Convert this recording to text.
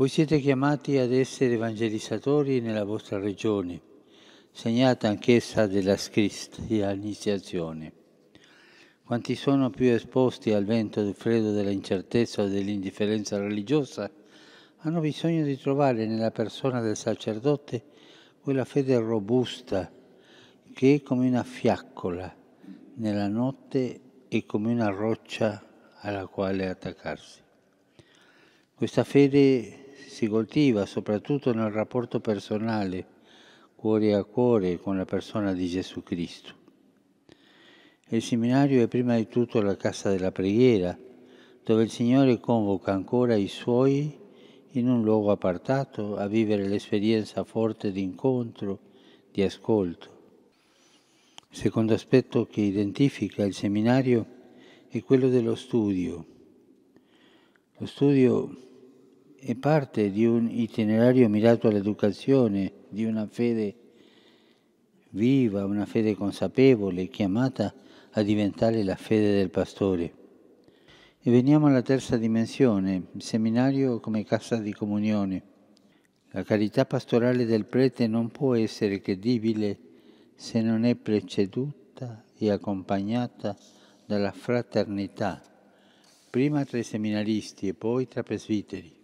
Voi siete chiamati ad essere evangelizzatori nella vostra regione, segnata anch'essa della cristianizzazione. Quanti sono più esposti al vento del freddo dell'incertezza o dell'indifferenza religiosa, hanno bisogno di trovare nella persona del sacerdote quella fede robusta che è come una fiaccola nella notte e come una roccia alla quale attaccarsi. Questa fede si coltiva soprattutto nel rapporto personale, cuore a cuore, con la persona di Gesù Cristo. Il seminario è prima di tutto la casa della preghiera, dove il Signore convoca ancora i Suoi in un luogo appartato a vivere l'esperienza forte di incontro, di ascolto. Il secondo aspetto che identifica il seminario è quello dello studio. Lo studio è parte di un itinerario mirato all'educazione, di una fede viva, una fede consapevole, chiamata a diventare la fede del pastore. E veniamo alla terza dimensione, seminario come casa di comunione. La carità pastorale del prete non può essere credibile se non è preceduta e accompagnata dalla fraternità, prima tra i seminaristi e poi tra presbiteri.